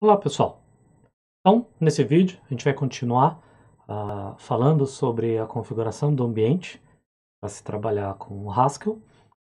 Olá pessoal! Então, nesse vídeo a gente vai continuar uh, falando sobre a configuração do ambiente para se trabalhar com o Haskell.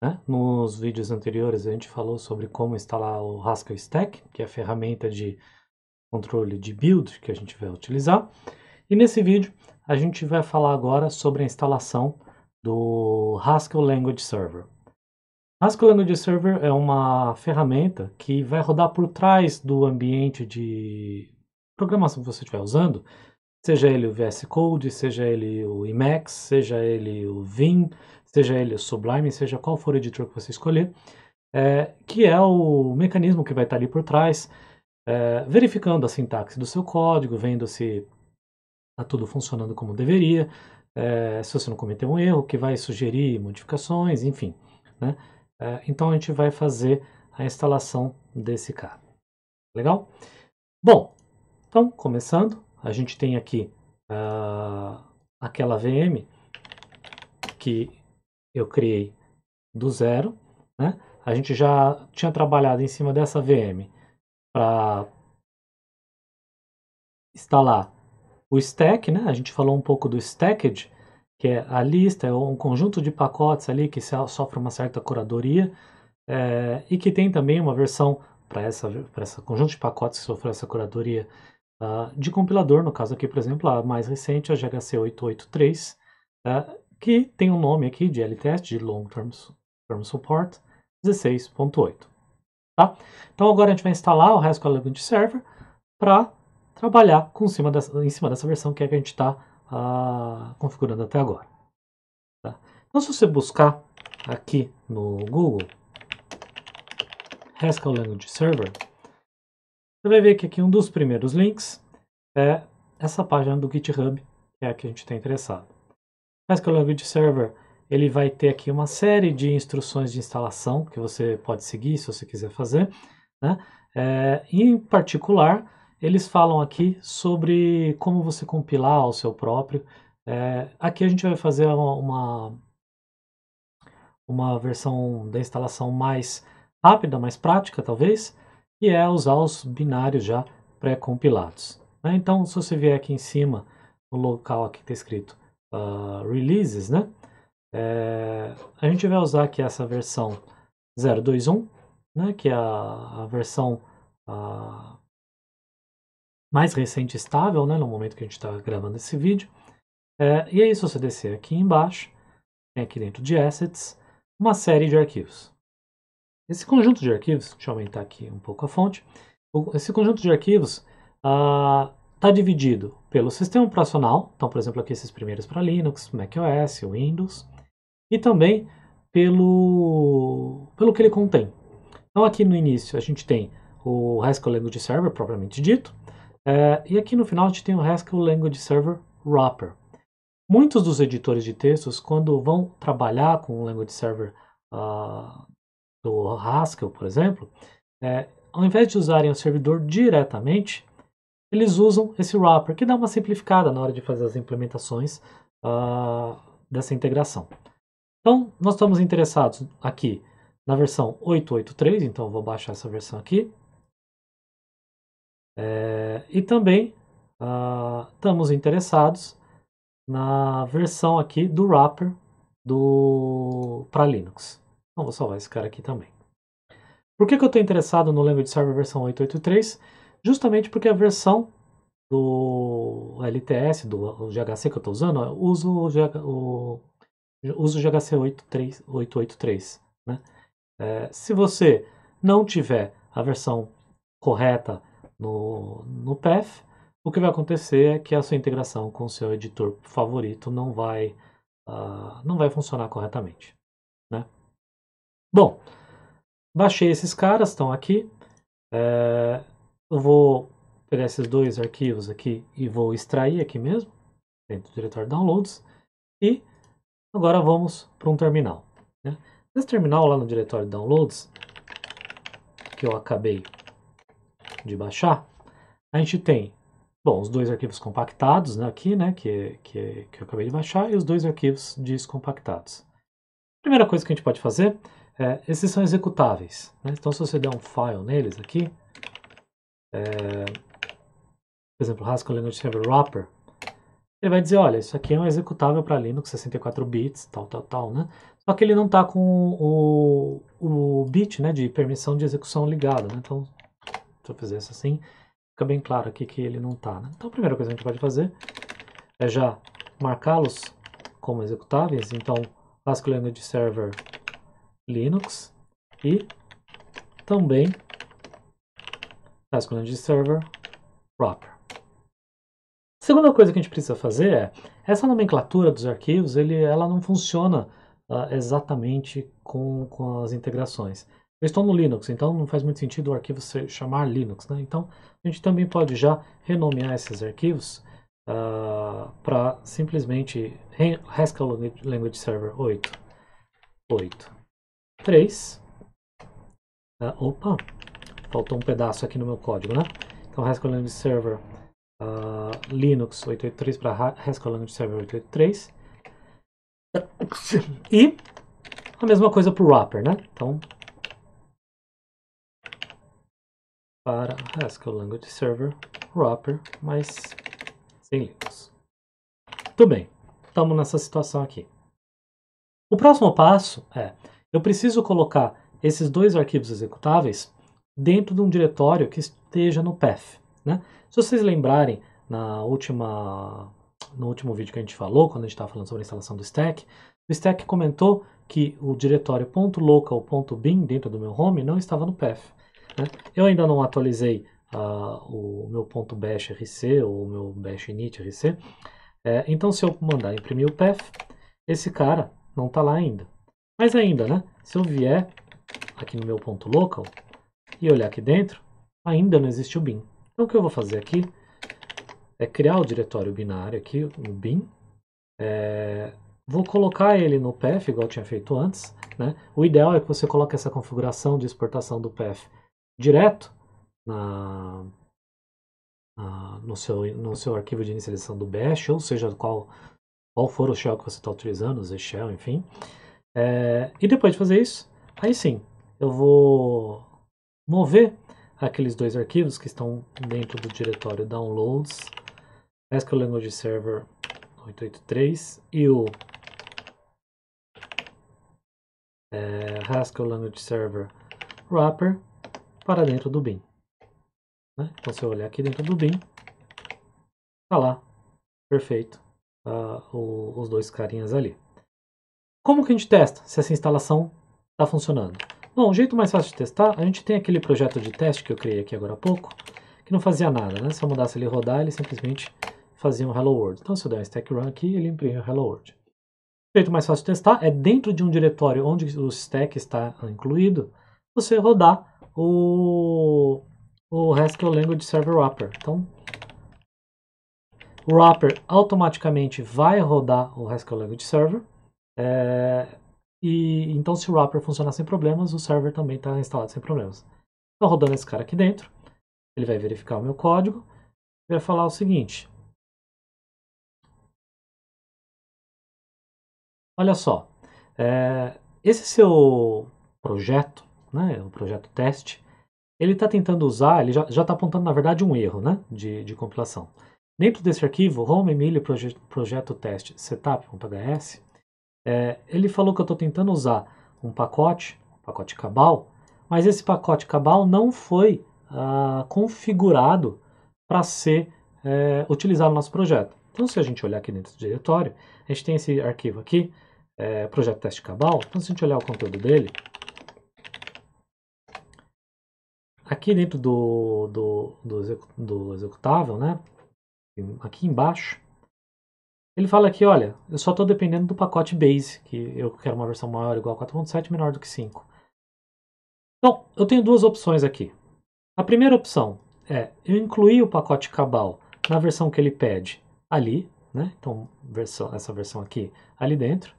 Né? Nos vídeos anteriores a gente falou sobre como instalar o Haskell Stack, que é a ferramenta de controle de build que a gente vai utilizar. E nesse vídeo a gente vai falar agora sobre a instalação do Haskell Language Server. Haskell de Server é uma ferramenta que vai rodar por trás do ambiente de programação que você estiver usando, seja ele o VS Code, seja ele o Emacs, seja ele o Vim, seja ele o Sublime, seja qual for o editor que você escolher, é, que é o mecanismo que vai estar ali por trás, é, verificando a sintaxe do seu código, vendo se está tudo funcionando como deveria, é, se você não cometeu um erro, que vai sugerir modificações, enfim, né? É, então a gente vai fazer a instalação desse cabo. Legal? Bom, então começando, a gente tem aqui uh, aquela VM que eu criei do zero, né? A gente já tinha trabalhado em cima dessa VM para instalar o stack, né? A gente falou um pouco do stacked, que é a lista, é um conjunto de pacotes ali que sofre uma certa curadoria é, e que tem também uma versão para essa para esse conjunto de pacotes que sofre essa curadoria uh, de compilador, no caso aqui, por exemplo, a mais recente, a GHC 883, uh, que tem um nome aqui de LTS de Long Term, Term Support 16.8. Tá? Então agora a gente vai instalar o Haskell Element Server para trabalhar com cima dessa, em cima dessa versão que, é que a gente está ah, configurando até agora. Tá? Então, se você buscar aqui no Google Haskell Language Server, você vai ver que aqui um dos primeiros links é essa página do GitHub, que é a que a gente está interessado. Haskell Language Server ele vai ter aqui uma série de instruções de instalação que você pode seguir se você quiser fazer. Né? É, em particular, eles falam aqui sobre como você compilar o seu próprio. É, aqui a gente vai fazer uma, uma versão da instalação mais rápida, mais prática, talvez, que é usar os binários já pré-compilados. Né? Então, se você vier aqui em cima, no local aqui que está escrito uh, Releases, né? É, a gente vai usar aqui essa versão 0.2.1, né? que é a, a versão uh, mais recente estável, né, no momento que a gente está gravando esse vídeo. É, e aí, se você descer aqui embaixo, tem aqui dentro de Assets, uma série de arquivos. Esse conjunto de arquivos, deixa eu aumentar aqui um pouco a fonte, esse conjunto de arquivos está ah, dividido pelo sistema operacional, então, por exemplo, aqui esses primeiros para Linux, macOS, Windows, e também pelo, pelo que ele contém. Então, aqui no início, a gente tem o Haskell é Language Server, propriamente dito, é, e aqui no final a gente tem o Haskell Language Server Wrapper. Muitos dos editores de textos, quando vão trabalhar com o Language Server uh, do Haskell, por exemplo, é, ao invés de usarem o servidor diretamente, eles usam esse wrapper, que dá uma simplificada na hora de fazer as implementações uh, dessa integração. Então, nós estamos interessados aqui na versão 8.8.3, então vou baixar essa versão aqui, é, e também uh, estamos interessados na versão aqui do wrapper do para Linux. Então vou salvar esse cara aqui também. Por que, que eu estou interessado no Language Server versão 8.8.3? Justamente porque a versão do LTS, do GHC que eu estou usando, eu uso o, o, uso o GHC 83, 883. Né? É, se você não tiver a versão correta no, no path, o que vai acontecer é que a sua integração com o seu editor favorito não vai, uh, não vai funcionar corretamente. Né? Bom, baixei esses caras, estão aqui. É, eu vou pegar esses dois arquivos aqui e vou extrair aqui mesmo, dentro do diretório downloads. E agora vamos para um terminal. Né? Nesse terminal lá no diretório downloads, que eu acabei de baixar, a gente tem, bom, os dois arquivos compactados né, aqui, né, que, que, que eu acabei de baixar, e os dois arquivos descompactados. Primeira coisa que a gente pode fazer, é, esses são executáveis. Né? Então, se você der um file neles aqui, é, por exemplo, Haskell Language Server Wrapper, ele vai dizer, olha, isso aqui é um executável para Linux 64 bits, tal, tal, tal, né? Só que ele não está com o, o bit né, de permissão de execução ligado, né? Então, se eu isso assim, fica bem claro aqui que ele não está. Né? Então a primeira coisa que a gente pode fazer é já marcá-los como executáveis, então vasculhando de server Linux e também vasculhando de server proper. Segunda coisa que a gente precisa fazer é, essa nomenclatura dos arquivos, ele, ela não funciona uh, exatamente com, com as integrações. Eu estou no Linux, então não faz muito sentido o arquivo se chamar Linux, né? Então a gente também pode já renomear esses arquivos uh, ah, para simplesmente Haskell Language Server 8, 8, 3. Uh, opa, faltou um pedaço aqui no meu código, né? Então Haskell Language Server uh, Linux 883 para Haskell Language Server 883. E a mesma coisa para o wrapper, né? Então para Haskell Language Server Wrapper, mas sem Linux. Tudo bem, estamos nessa situação aqui. O próximo passo é, eu preciso colocar esses dois arquivos executáveis dentro de um diretório que esteja no path. Né? Se vocês lembrarem, na última, no último vídeo que a gente falou, quando a gente estava falando sobre a instalação do stack, o stack comentou que o diretório .local/bin dentro do meu home não estava no path. Né? Eu ainda não atualizei uh, o meu ponto .bash rc ou o meu bash init rc. É, então, se eu mandar imprimir o path, esse cara não está lá ainda. Mas ainda, né? Se eu vier aqui no meu ponto local e olhar aqui dentro, ainda não existe o bin. Então, o que eu vou fazer aqui é criar o diretório binário aqui, o bin. É, vou colocar ele no path, igual eu tinha feito antes. Né? O ideal é que você coloque essa configuração de exportação do path direto na, na, no, seu, no seu arquivo de inicialização do Bash, ou seja, qual, qual for o shell que você está utilizando, o shell, enfim. É, e depois de fazer isso, aí sim, eu vou mover aqueles dois arquivos que estão dentro do diretório downloads, SQL Language Server 883 e o é, Haskell Language Server Wrapper para dentro do bin. Né? Então, se eu olhar aqui dentro do bin, tá lá, perfeito, tá, o, os dois carinhas ali. Como que a gente testa se essa instalação está funcionando? Bom, o jeito mais fácil de testar, a gente tem aquele projeto de teste que eu criei aqui agora há pouco, que não fazia nada, né? Se eu mudasse ele rodar, ele simplesmente fazia um Hello World. Então, se eu der um stack run aqui, ele imprime o Hello World. O jeito mais fácil de testar é dentro de um diretório onde o stack está incluído, você rodar o, o Haskell Language Server Wrapper. Então, o wrapper automaticamente vai rodar o Haskell Language Server. É, e então, se o wrapper funcionar sem problemas, o server também está instalado sem problemas. Estou rodando esse cara aqui dentro. Ele vai verificar o meu código e vai falar o seguinte. Olha só, é, esse seu projeto né, o projeto teste, ele está tentando usar, ele já está apontando, na verdade, um erro né, de, de compilação. Dentro desse arquivo, home emilio proje projeto teste setup.hs, é, ele falou que eu estou tentando usar um pacote, um pacote cabal, mas esse pacote cabal não foi ah, configurado para ser é, utilizado no nosso projeto. Então, se a gente olhar aqui dentro do diretório, a gente tem esse arquivo aqui, é, projeto teste cabal. Então, se a gente olhar o conteúdo dele, Aqui dentro do, do, do, executável, né? aqui embaixo, ele fala aqui, olha, eu só estou dependendo do pacote base, que eu quero uma versão maior igual a 4.7, menor do que 5. Então, eu tenho duas opções aqui. A primeira opção é eu incluir o pacote cabal na versão que ele pede ali, né? Então, versão, essa versão aqui ali dentro.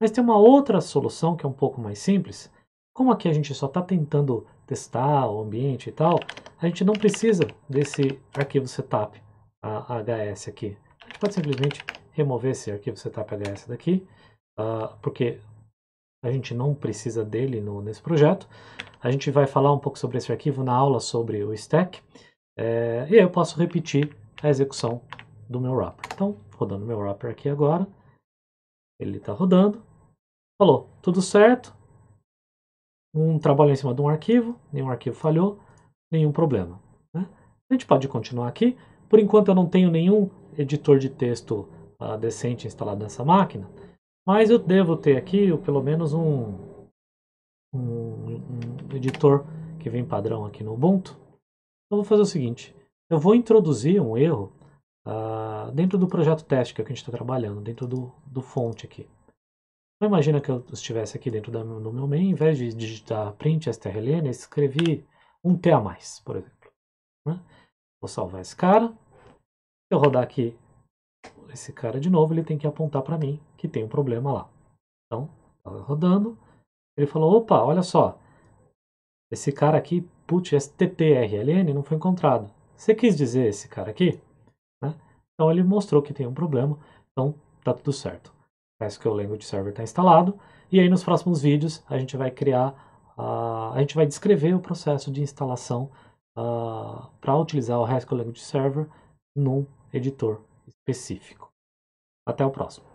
Mas tem uma outra solução que é um pouco mais simples, como aqui a gente só está tentando testar o ambiente e tal, a gente não precisa desse arquivo setup HS aqui. A gente pode simplesmente remover esse arquivo setup HS daqui, uh, porque a gente não precisa dele no, nesse projeto. A gente vai falar um pouco sobre esse arquivo na aula sobre o stack, é, e aí eu posso repetir a execução do meu wrapper. Então, rodando meu wrapper aqui agora, ele está rodando, falou, tudo certo, um trabalho em cima de um arquivo, nenhum arquivo falhou, nenhum problema. Né? A gente pode continuar aqui. Por enquanto eu não tenho nenhum editor de texto uh, decente instalado nessa máquina, mas eu devo ter aqui pelo menos um, um, um editor que vem padrão aqui no Ubuntu. Então, eu vou fazer o seguinte, eu vou introduzir um erro uh, dentro do projeto teste que a gente está trabalhando, dentro do, do fonte aqui. Então, imagina que eu estivesse aqui dentro do meu, meu main, em vez de digitar print eu escrevi um T a mais, por exemplo. Né? Vou salvar esse cara. Se eu rodar aqui esse cara de novo, ele tem que apontar para mim que tem um problema lá. Então, rodando. Ele falou, opa, olha só. Esse cara aqui, put strln não foi encontrado. Você quis dizer esse cara aqui? Né? Então, ele mostrou que tem um problema. Então, tá tudo certo o Language é Server está instalado. E aí nos próximos vídeos a gente vai criar, uh, a gente vai descrever o processo de instalação uh, para utilizar o Haskell Language Server num editor específico. Até o próximo.